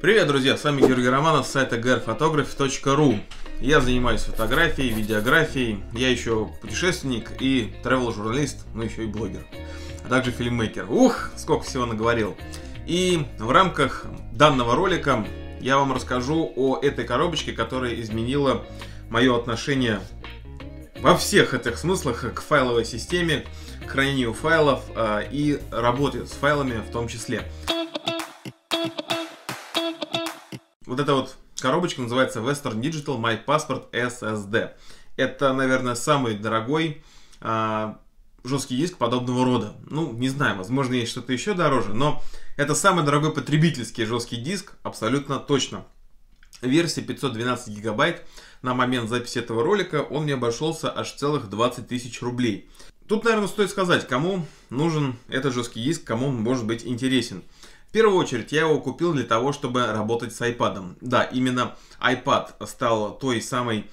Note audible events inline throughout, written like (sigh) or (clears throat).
Привет, друзья! С вами Георгий Романов с сайта grphotography.ru Я занимаюсь фотографией, видеографией, я еще путешественник и travel-журналист, ну еще и блогер, а также фильммейкер. Ух, сколько всего наговорил! И в рамках данного ролика я вам расскажу о этой коробочке, которая изменила мое отношение во всех этих смыслах к файловой системе, к хранению файлов э, и работе с файлами в том числе. Вот эта вот коробочка называется Western Digital My Passport SSD. Это, наверное, самый дорогой э, жесткий диск подобного рода. Ну, не знаю, возможно, есть что-то еще дороже, но это самый дорогой потребительский жесткий диск, абсолютно точно. Версия 512 гигабайт на момент записи этого ролика он мне обошелся аж целых 20 тысяч рублей. Тут, наверное, стоит сказать, кому нужен этот жесткий диск, кому он может быть интересен. В первую очередь я его купил для того, чтобы работать с iPad. Да, именно iPad стал той самой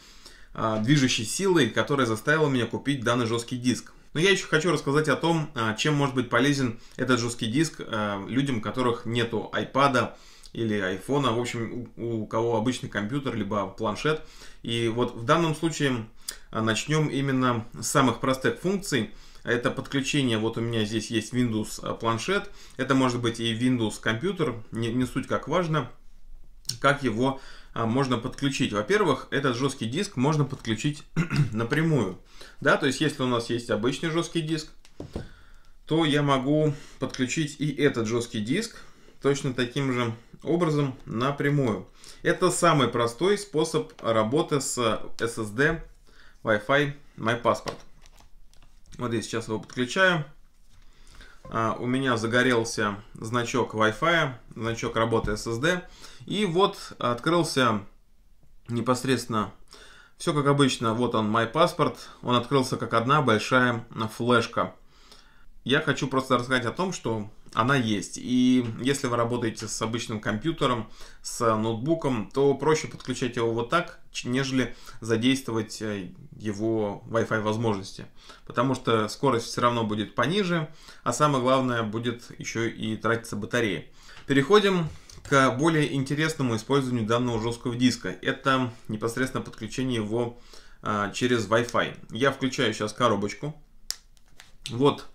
а, движущей силой, которая заставила меня купить данный жесткий диск. Но я еще хочу рассказать о том, а, чем может быть полезен этот жесткий диск а, людям, у которых нету iPad или айфона, в общем, у кого обычный компьютер, либо планшет. И вот в данном случае начнем именно с самых простых функций, это подключение, вот у меня здесь есть Windows э, планшет, это может быть и Windows компьютер, не, не суть как важно, как его э, можно подключить. Во-первых, этот жесткий диск можно подключить (clears throat) напрямую. Да, то есть если у нас есть обычный жесткий диск, то я могу подключить и этот жесткий диск точно таким же образом напрямую. Это самый простой способ работы с э, SSD Wi-Fi MyPassport. Смотри, сейчас его подключаю. А, у меня загорелся значок Wi-Fi, значок работы SSD. И вот открылся непосредственно все как обычно. Вот он, мой паспорт. Он открылся как одна большая флешка. Я хочу просто рассказать о том, что она есть. И если вы работаете с обычным компьютером, с ноутбуком, то проще подключать его вот так, нежели задействовать э, его Wi-Fi возможности. Потому что скорость все равно будет пониже, а самое главное будет еще и тратиться батарея. Переходим к более интересному использованию данного жесткого диска. Это непосредственно подключение его а, через Wi-Fi. Я включаю сейчас коробочку. Вот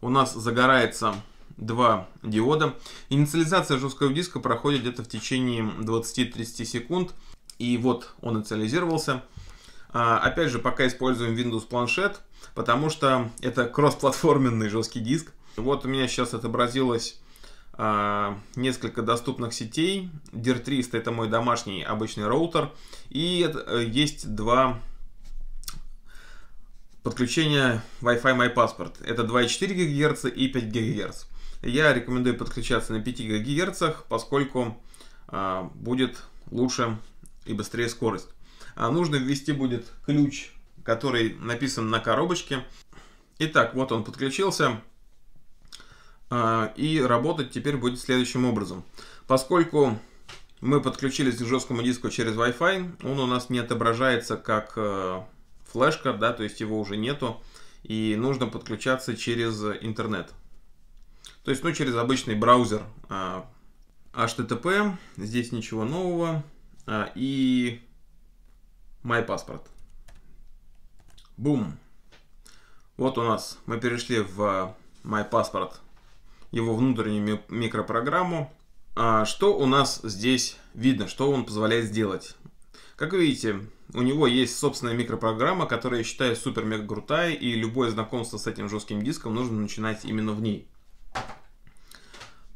у нас загорается два диода. Инициализация жесткого диска проходит где-то в течение 20-30 секунд. И вот он инициализировался. А, опять же, пока используем Windows планшет, потому что это кроссплатформенный жесткий диск. Вот у меня сейчас отобразилось а, несколько доступных сетей. DIR 300 это мой домашний обычный роутер. И э, есть два подключения Wi-Fi MyPassport. Это 2,4 ГГц и 5 ГГц я рекомендую подключаться на 5 ГГц, поскольку а, будет лучше и быстрее скорость. А нужно ввести будет ключ, который написан на коробочке. Итак, вот он подключился. А, и работать теперь будет следующим образом. Поскольку мы подключились к жесткому диску через Wi-Fi, он у нас не отображается как э, флешка, да, то есть его уже нету, и нужно подключаться через интернет. То есть, ну, через обычный браузер а, HTTP, здесь ничего нового, а, и MyPassport. Бум! Вот у нас, мы перешли в MyPassport, его внутреннюю микропрограмму. А, что у нас здесь видно, что он позволяет сделать? Как видите, у него есть собственная микропрограмма, которая я считаю супер-мега крутая, и любое знакомство с этим жестким диском нужно начинать именно в ней.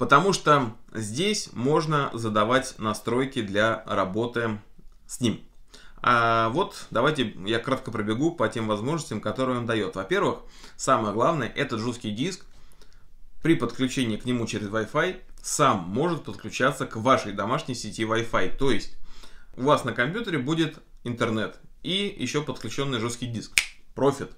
Потому что здесь можно задавать настройки для работы с ним. А вот давайте я кратко пробегу по тем возможностям, которые он дает. Во-первых, самое главное, этот жесткий диск при подключении к нему через Wi-Fi сам может подключаться к вашей домашней сети Wi-Fi. То есть у вас на компьютере будет интернет и еще подключенный жесткий диск. Профит.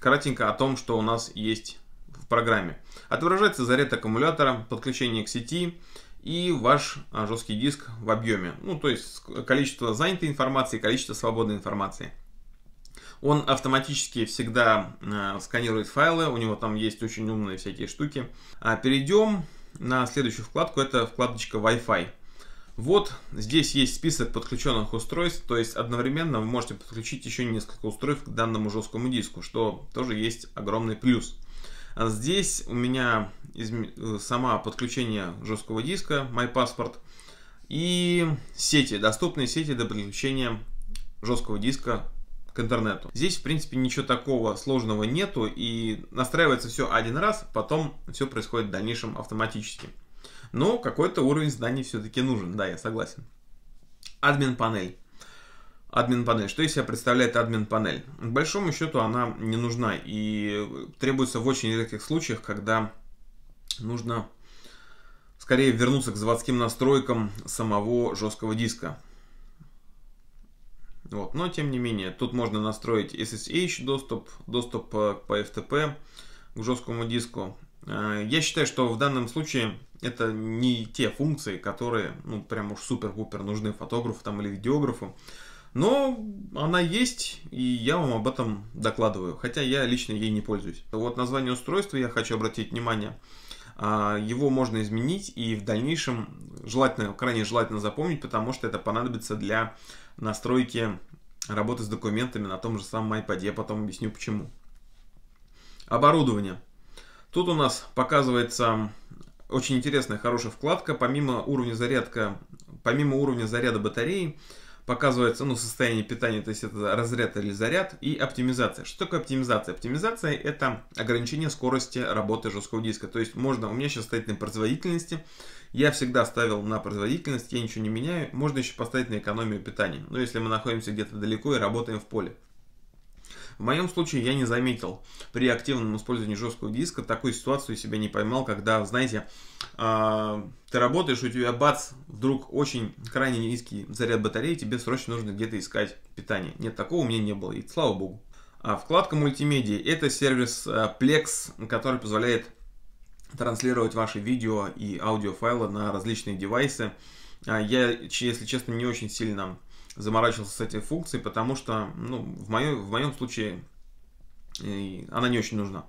Коротенько о том, что у нас есть в программе. Отображается заряд аккумулятора, подключение к сети и ваш а, жесткий диск в объеме. Ну, то есть количество занятой информации, количество свободной информации. Он автоматически всегда а, сканирует файлы, у него там есть очень умные всякие штуки. А перейдем на следующую вкладку, это вкладочка Wi-Fi. Вот здесь есть список подключенных устройств, то есть одновременно вы можете подключить еще несколько устройств к данному жесткому диску, что тоже есть огромный плюс. А здесь у меня изм... Э, сама подключение жесткого диска, мой паспорт и сети, доступные сети для подключения жесткого диска к интернету. Здесь, в принципе, ничего такого сложного нету, и настраивается все один раз, потом все происходит в дальнейшем автоматически. Но какой-то уровень знаний все-таки нужен, да, я согласен. Админ панель. Админ панель. Что из себя представляет админ панель? К большому счету она не нужна и требуется в очень редких случаях, когда нужно скорее вернуться к заводским настройкам самого жесткого диска. Вот. Но тем не менее, тут можно настроить SSH доступ, доступ э, по FTP к жесткому диску. Э, я считаю, что в данном случае это не те функции, которые, ну, прям уж супер-пупер нужны фотографу там или видеографу. Но она есть, и я вам об этом докладываю, хотя я лично ей не пользуюсь. Вот название устройства я хочу обратить внимание. А, его можно изменить и в дальнейшем желательно, крайне желательно запомнить, потому что это понадобится для настройки работы с документами на том же самом iPad. Я потом объясню почему. Оборудование. Тут у нас показывается очень интересная, хорошая вкладка. Помимо уровня зарядка, помимо уровня заряда батареи, показывается ну, состояние питания, то есть это разряд или заряд, и оптимизация. Что такое оптимизация? Оптимизация – это ограничение скорости работы жесткого диска. То есть можно, у меня сейчас стоит на производительности, я всегда ставил на производительность, я ничего не меняю. Можно еще поставить на экономию питания. Но ну, если мы находимся где-то далеко и работаем в поле. В моем случае я не заметил при активном использовании жесткого диска такую ситуацию себя не поймал, когда, знаете, а, ты работаешь, у тебя бац, вдруг очень крайне низкий заряд батареи, тебе срочно нужно где-то искать питание. Нет, такого у меня не было, и слава богу. А вкладка мультимедиа – это сервис э, Plex, который позволяет транслировать ваши видео и аудиофайлы на различные девайсы. А я, если честно, не очень сильно заморачивался с этой функцией, потому что ну, в, моем, в моем случае э, она не очень нужна.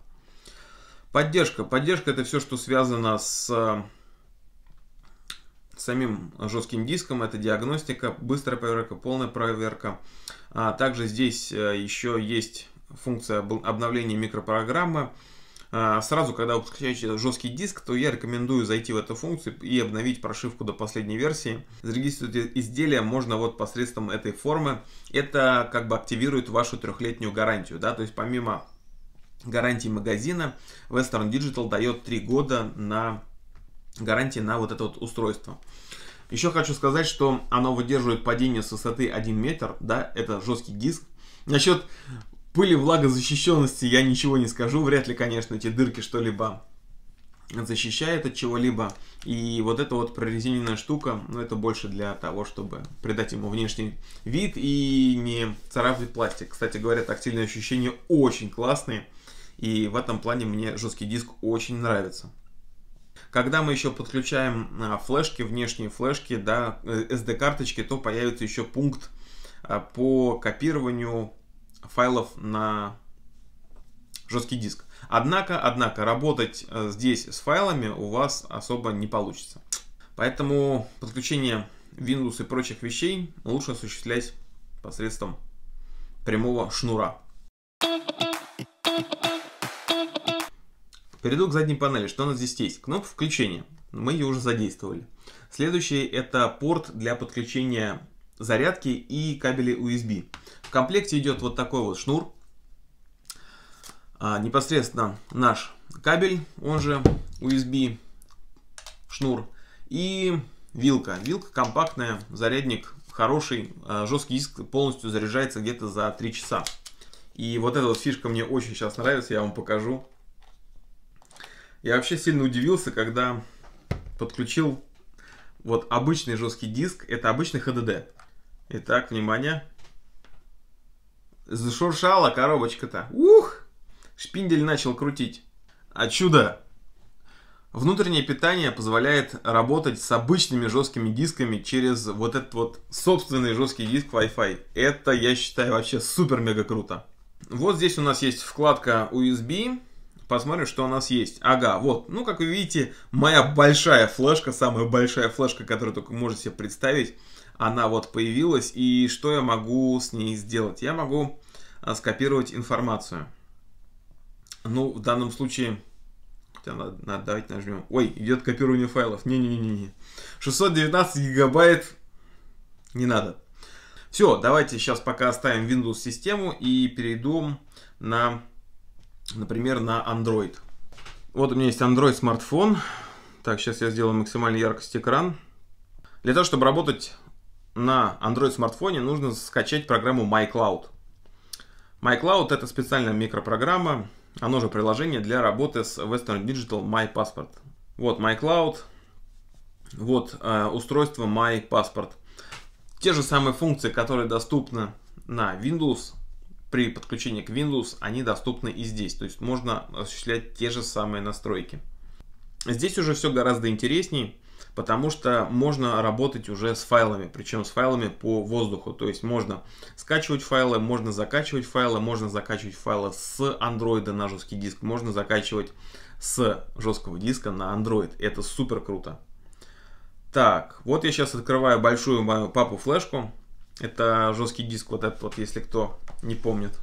Поддержка. Поддержка это все, что связано с самим жестким диском. Это диагностика, быстрая проверка, полная проверка. А также здесь э, еще есть функция обновления микропрограммы. А, сразу, когда вы подключаете жесткий диск, то я рекомендую зайти в эту функцию и обновить прошивку до последней версии. Зарегистрировать изделие можно вот посредством этой формы. Это как бы активирует вашу трехлетнюю гарантию, да, то есть помимо гарантии магазина, Western Digital дает 3 года на гарантии на вот это вот устройство. Еще хочу сказать, что оно выдерживает падение с высоты 1 метр, да, это жесткий диск. Насчет пыли влагозащищенности я ничего не скажу. Вряд ли, конечно, эти дырки что-либо защищает от чего-либо. И вот эта вот прорезиненная штука, ну, это больше для того, чтобы придать ему внешний вид и не царапать пластик. Кстати говоря, тактильные ощущения очень классные. И в этом плане мне жесткий диск очень нравится. Когда мы еще подключаем а, флешки, внешние флешки, да, э, SD-карточки, то появится еще пункт а, по копированию файлов на жесткий диск. Однако, однако, работать э, здесь с файлами у вас особо не получится. Поэтому подключение Windows и прочих вещей лучше осуществлять посредством прямого шнура. Перейду к задней панели. Что у нас здесь есть? Кнопка включения. Мы ее уже задействовали. Следующий это порт для подключения зарядки и кабели USB. В комплекте идет вот такой вот шнур. А, непосредственно наш кабель, он же USB шнур. И вилка. Вилка компактная, зарядник хороший, а, жесткий диск полностью заряжается где-то за 3 часа. И вот эта вот фишка мне очень сейчас нравится, я вам покажу. Я вообще сильно удивился, когда подключил вот обычный жесткий диск, это обычный HDD. Итак, внимание. Зашуршала коробочка-то. Ух! Шпиндель начал крутить. А чудо! Внутреннее питание позволяет работать с обычными жесткими дисками через вот этот вот собственный жесткий диск Wi-Fi. Это, я считаю, вообще супер-мега круто. Вот здесь у нас есть вкладка USB. Посмотрим, что у нас есть. Ага, вот. Ну, как вы видите, моя большая флешка, самая большая флешка, которую только можете себе представить она вот появилась, и что я могу с ней сделать? Я могу а, скопировать информацию. Ну, в данном случае... Хотя надо, надо давайте нажмем. Ой, идет копирование файлов. Не-не-не-не. 619 гигабайт не надо. Все, давайте сейчас пока оставим Windows систему и перейдем на, например, на Android. Вот у меня есть Android смартфон. Так, сейчас я сделаю максимально яркость экран. Для того, чтобы работать на Android смартфоне нужно скачать программу MyCloud. MyCloud это специальная микропрограмма, оно же приложение для работы с Western Digital My Passport. Вот MyCloud, вот э, устройство My Passport. Те же самые функции, которые доступны на Windows, при подключении к Windows, они доступны и здесь. То есть можно осуществлять те же самые настройки. Здесь уже все гораздо интереснее потому что можно работать уже с файлами, причем с файлами по воздуху. То есть можно скачивать файлы, можно закачивать файлы, можно закачивать файлы с Android на жесткий диск, можно закачивать с жесткого диска на Android. Это супер круто. Так, вот я сейчас открываю большую мою папу флешку. Это жесткий диск вот этот вот, если кто не помнит.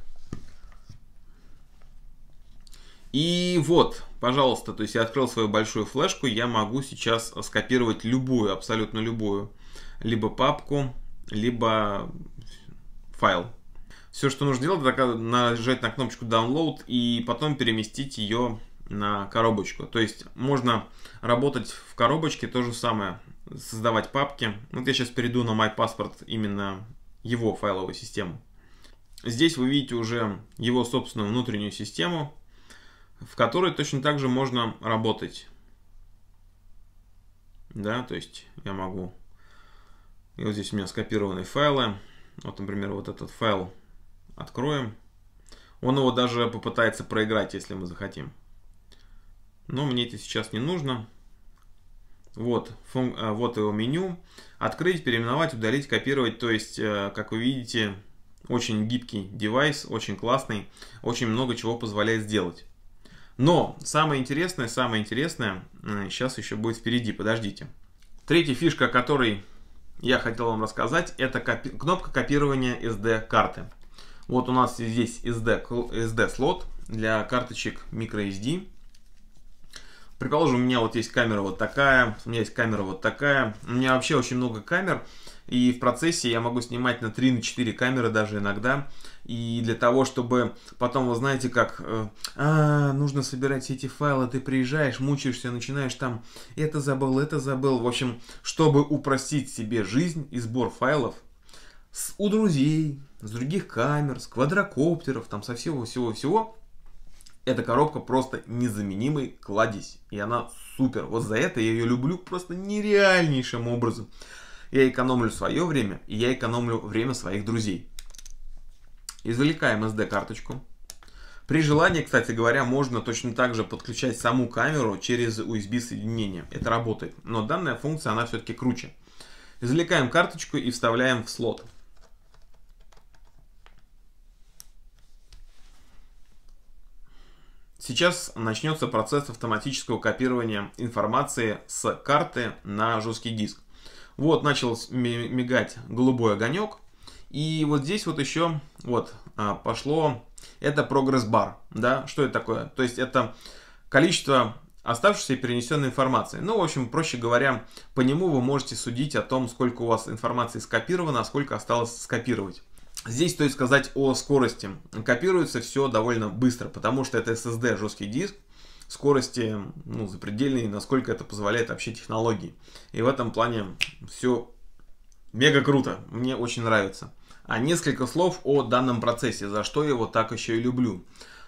И вот, пожалуйста, то есть я открыл свою большую флешку, я могу сейчас скопировать любую, абсолютно любую, либо папку, либо файл. Все, что нужно делать, это нажать на кнопочку Download и потом переместить ее на коробочку. То есть можно работать в коробочке то же самое, создавать папки. Вот я сейчас перейду на MyPassport именно его файловую систему. Здесь вы видите уже его собственную внутреннюю систему в которой точно так же можно работать. Да, то есть я могу... И вот здесь у меня скопированы файлы. Вот, например, вот этот файл откроем. Он его даже попытается проиграть, если мы захотим. Но мне это сейчас не нужно. Вот, фун... А, вот его меню. Открыть, переименовать, удалить, копировать. То есть, э, как вы видите, очень гибкий девайс, очень классный, очень много чего позволяет сделать. Но самое интересное, самое интересное э, сейчас еще будет впереди, подождите. Третья фишка, о которой я хотел вам рассказать, это копи кнопка копирования SD-карты. Вот у нас здесь SD-слот для карточек microSD. Предположим, у меня вот есть камера вот такая, у меня есть камера вот такая. У меня вообще очень много камер, и в процессе я могу снимать на 3-4 на камеры даже иногда. И для того, чтобы потом, вы знаете, как э, а, нужно собирать все эти файлы, ты приезжаешь, мучаешься, начинаешь там это забыл, это забыл. В общем, чтобы упростить себе жизнь и сбор файлов с, у друзей, с других камер, с квадрокоптеров, там со всего-всего-всего, эта коробка просто незаменимый кладезь. И она супер. Вот за это я ее люблю просто нереальнейшим образом. Я экономлю свое время, и я экономлю время своих друзей. Извлекаем SD-карточку. При желании, кстати говоря, можно точно так же подключать саму камеру через USB-соединение. Это работает. Но данная функция, она все-таки круче. Извлекаем карточку и вставляем в слот. Сейчас начнется процесс автоматического копирования информации с карты на жесткий диск. Вот начал мигать голубой огонек. И вот здесь вот еще вот а, пошло, это прогресс-бар, да, что это такое? То есть это количество оставшейся перенесенной информации. Ну, в общем, проще говоря, по нему вы можете судить о том, сколько у вас информации скопировано, а сколько осталось скопировать. Здесь стоит сказать о скорости. Копируется все довольно быстро, потому что это SSD, жесткий диск, скорости ну, запредельные, насколько это позволяет вообще технологии. И в этом плане все мега круто, мне очень нравится. А несколько слов о данном процессе, за что я его так еще и люблю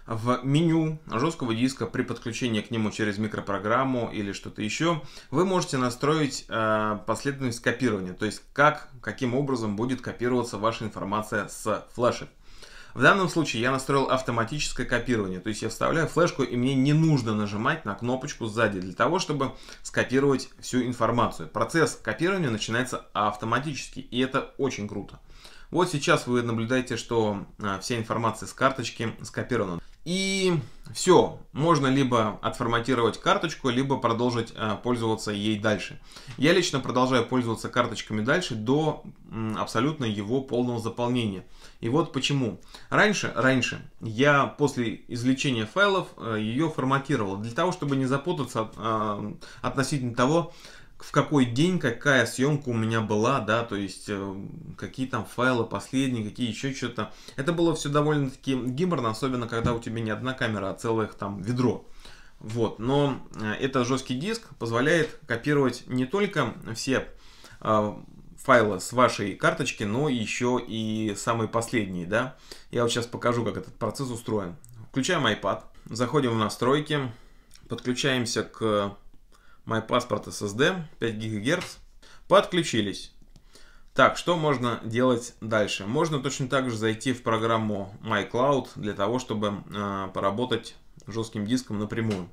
в меню жесткого диска при подключении к нему через микропрограмму или что-то еще, вы можете настроить э, последовательность копирования, то есть как, каким образом будет копироваться ваша информация с флешек. В данном случае я настроил автоматическое копирование, то есть я вставляю флешку и мне не нужно нажимать на кнопочку сзади для того, чтобы скопировать всю информацию. Процесс копирования начинается автоматически и это очень круто. Вот сейчас вы наблюдаете, что э, вся информация с карточки скопирована. И все, можно либо отформатировать карточку, либо продолжить э, пользоваться ей дальше. Я лично продолжаю пользоваться карточками дальше до абсолютно его полного заполнения. И вот почему. Раньше, раньше я после извлечения файлов э, ее форматировал для того, чтобы не запутаться э, относительно того, в какой день какая съемка у меня была, да, то есть э, какие там файлы последние, какие еще что-то. Это было все довольно-таки гибрно, особенно когда у тебя не одна камера, а целых там ведро. Вот, но э, этот жесткий диск позволяет копировать не только все э, файлы с вашей карточки, но еще и самые последние, да. Я вот сейчас покажу, как этот процесс устроен. Включаем iPad, заходим в настройки, подключаемся к MyPassport SSD 5 ГГц. Подключились. Так, что можно делать дальше? Можно точно так же зайти в программу MyCloud для того, чтобы э, поработать жестким диском напрямую.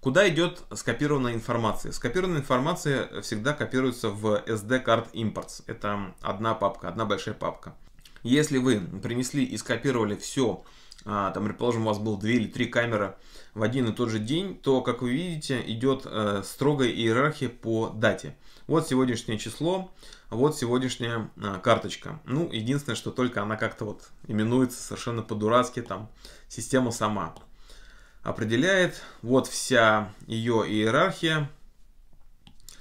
Куда идет скопированная информация? Скопированная информация всегда копируется в SD Card Imports. Это одна папка, одна большая папка. Если вы принесли и скопировали все а, там, предположим, у вас было две или три камеры в один и тот же день, то, как вы видите, идет э, строгая иерархия по дате. Вот сегодняшнее число, вот сегодняшняя а, карточка. Ну, единственное, что только она как-то вот именуется совершенно по-дурацки, там, система сама определяет. Вот вся ее иерархия.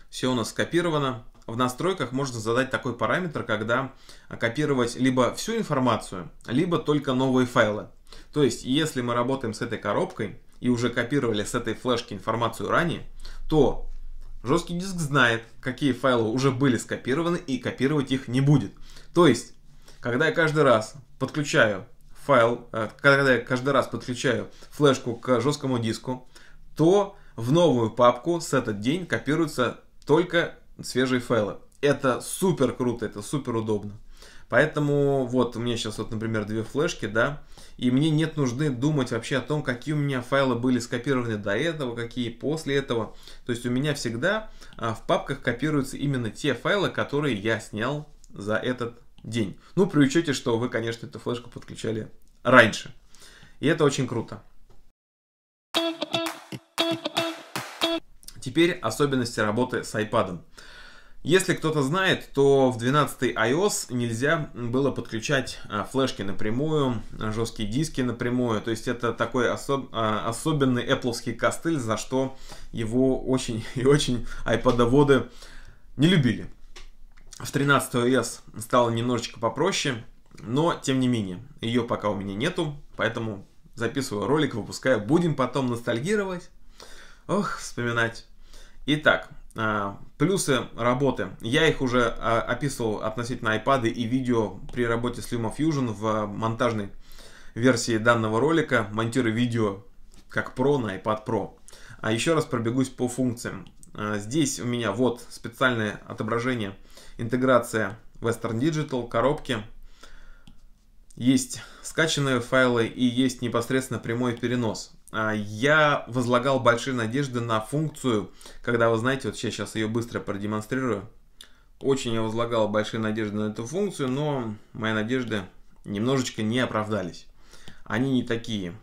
Все у нас скопировано. В настройках можно задать такой параметр, когда а, копировать либо всю информацию, либо только новые файлы. То есть, если мы работаем с этой коробкой и уже копировали с этой флешки информацию ранее, то жесткий диск знает, какие файлы уже были скопированы и копировать их не будет. То есть, когда я каждый раз подключаю файл, э, когда я каждый раз подключаю флешку к жесткому диску, то в новую папку с этот день копируются только свежие файлы. Это супер круто, это супер удобно. Поэтому вот у меня сейчас вот, например, две флешки, да, и мне нет нужды думать вообще о том, какие у меня файлы были скопированы до этого, какие после этого. То есть у меня всегда а, в папках копируются именно те файлы, которые я снял за этот день. Ну, при учете, что вы, конечно, эту флешку подключали раньше. И это очень круто. Теперь особенности работы с iPad. Если кто-то знает, то в 12 iOS нельзя было подключать а, флешки напрямую, а, жесткие диски напрямую. То есть это такой особ... А, особенный Apple костыль, за что его очень (laughs) и очень айподоводы не любили. В 13 iOS стало немножечко попроще, но тем не менее, ее пока у меня нету, поэтому записываю ролик, выпускаю. Будем потом ностальгировать. Ох, вспоминать. Итак, а, плюсы работы. Я их уже а, описывал относительно iPad и видео при работе с LumaFusion в а, монтажной версии данного ролика. Монтирую видео как Pro на iPad Pro. А еще раз пробегусь по функциям. Здесь у меня вот специальное отображение, интеграция Western Digital, коробки. Есть скачанные файлы и есть непосредственно прямой перенос. А, я возлагал большие надежды на функцию, когда вы знаете, вот я сейчас ее быстро продемонстрирую. Очень я возлагал большие надежды на эту функцию, но мои надежды немножечко не оправдались. Они не такие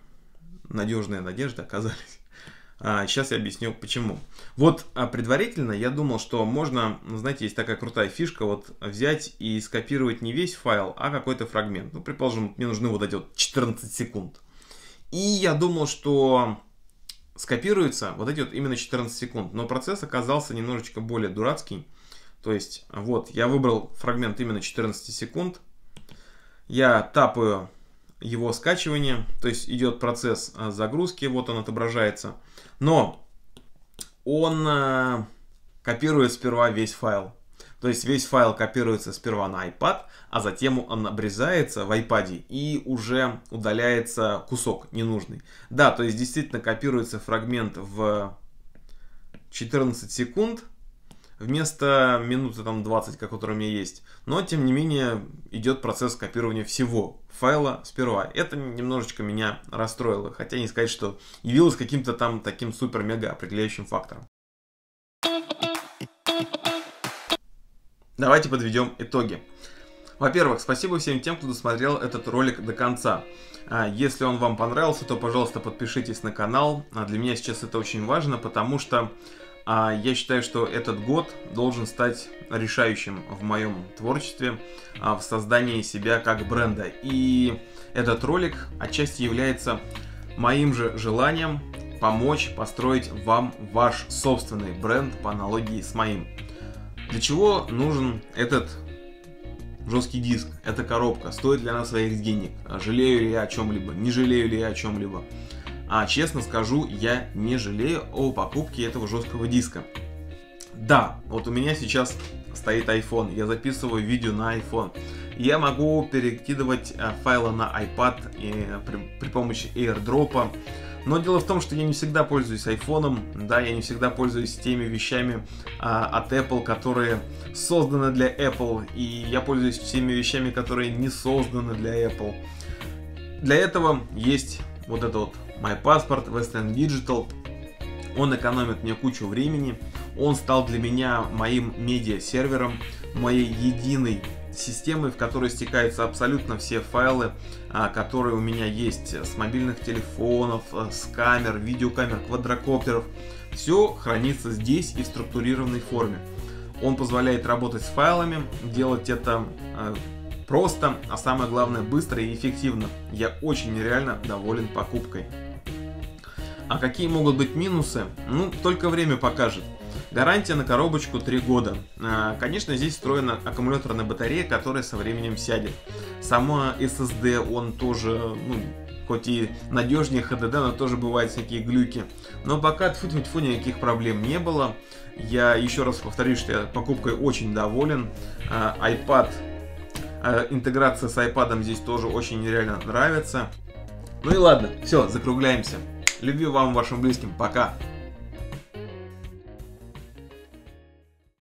надежные надежды оказались. Сейчас а, я объясню почему. Вот а, предварительно я думал, что можно, знаете, есть такая крутая фишка, вот взять и скопировать не весь файл, а какой-то фрагмент. Ну, предположим, мне нужны вот эти вот 14 секунд и я думал, что скопируется вот эти вот именно 14 секунд. Но процесс оказался немножечко более дурацкий. То есть, вот, я выбрал фрагмент именно 14 секунд. Я тапаю его скачивание, то есть идет процесс а, загрузки, вот он отображается. Но он а, копирует сперва весь файл. То есть весь файл копируется сперва на iPad, а затем он обрезается в iPad и уже удаляется кусок ненужный. Да, то есть действительно копируется фрагмент в 14 секунд вместо минуты там 20, как у меня есть. Но тем не менее идет процесс копирования всего файла сперва. Это немножечко меня расстроило, хотя не сказать, что явилось каким-то там таким супер-мега определяющим фактором. Давайте подведем итоги. Во-первых, спасибо всем тем, кто досмотрел этот ролик до конца. А, если он вам понравился, то, пожалуйста, подпишитесь на канал. А, для меня сейчас это очень важно, потому что а, я считаю, что этот год должен стать решающим в моем творчестве, в создании себя как бренда. И этот ролик отчасти является моим же желанием помочь построить вам ваш собственный бренд по аналогии с моим. Для чего нужен этот жесткий диск, эта коробка? Стоит ли она своих денег? Жалею ли я о чем-либо? Не жалею ли я о чем-либо? А честно скажу, я не жалею о покупке этого жесткого диска. Да, вот у меня сейчас стоит iPhone, я записываю видео на iPhone. Я могу перекидывать э, файлы на iPad и э, при, при помощи AirDrop. Но дело в том, что я не всегда пользуюсь айфоном, да, я не всегда пользуюсь теми вещами а, от Apple, которые созданы для Apple, и я пользуюсь всеми вещами, которые не созданы для Apple. Для этого есть вот этот вот My Passport, Western Digital, он экономит мне кучу времени, он стал для меня моим медиа-сервером, моей единой системой, в которой стекаются абсолютно все файлы, а, которые у меня есть э, с мобильных телефонов, э, с камер, видеокамер, квадрокоптеров. Все хранится здесь и в структурированной форме. Он позволяет работать с файлами, делать это э, просто, а самое главное быстро и эффективно. Я очень реально доволен покупкой. А какие могут быть минусы? Ну, только время покажет. Гарантия на коробочку 3 года. А, конечно, здесь встроена аккумуляторная батарея, которая со временем сядет. Сама SSD, он тоже, ну, хоть и надежнее HDD, но тоже бывают всякие глюки. Но пока от фу фоне никаких проблем не было. Я еще раз повторюсь, что я покупкой очень доволен. А, iPad, а, интеграция с iPad здесь тоже очень реально нравится. Ну и ладно, все, закругляемся. Любви вам, вашим близким, пока!